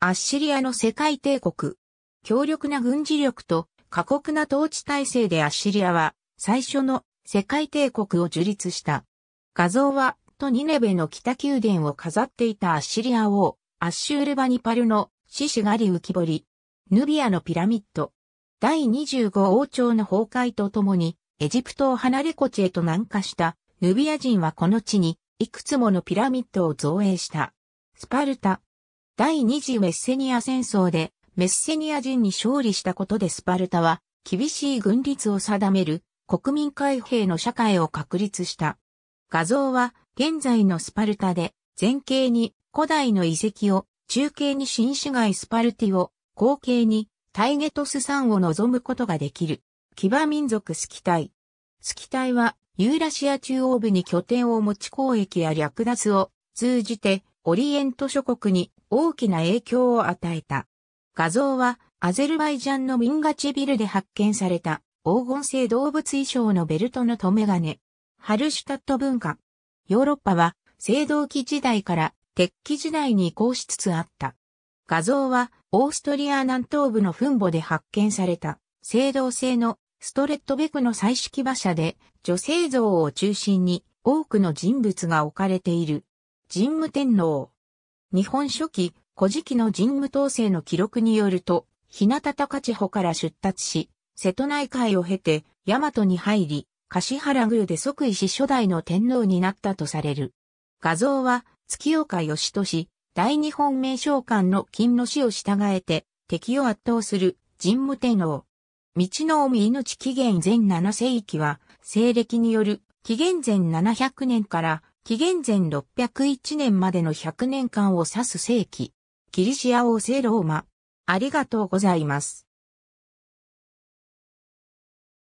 アッシリアの世界帝国。強力な軍事力と過酷な統治体制でアッシリアは最初の世界帝国を樹立した。画像はとニネベの北宮殿を飾っていたアッシリア王、アッシュールバニパルの獅子狩り浮き彫り、ヌビアのピラミッド。第25王朝の崩壊とともに、エジプトを離れこちへと南下したヌビア人はこの地に、いくつものピラミッドを造営した。スパルタ、第二次メッセニア戦争でメッセニア人に勝利したことでスパルタは厳しい軍律を定める国民海兵の社会を確立した。画像は現在のスパルタで前景に古代の遺跡を中景に新市街スパルティを後景にタイゲトス山を望むことができる。騎馬民族スキタイ。スキタイはユーラシア中央部に拠点を持ち交易や略奪を通じてオリエント諸国に大きな影響を与えた。画像はアゼルバイジャンのミンガチビルで発見された黄金製動物衣装のベルトの留め金。ハルシュタット文化。ヨーロッパは青銅器時代から鉄器時代に移行しつつあった。画像はオーストリア南東部の墳墓で発見された青銅製のストレットベクの彩色馬車で女性像を中心に多くの人物が置かれている。神武天皇、日本書紀、古事記の神武統制の記録によると、日向高千穂から出立し、瀬戸内海を経て、大和に入り、柏原宮で即位し初代の天皇になったとされる。画像は、月岡義俊、大日本名将官の金の死を従えて、敵を圧倒する神武天皇。道の海命紀元前7世紀は、西暦による紀元前700年から紀元前601年までの100年間を指す世紀。ギリシア王政ローマ。ありがとうございます。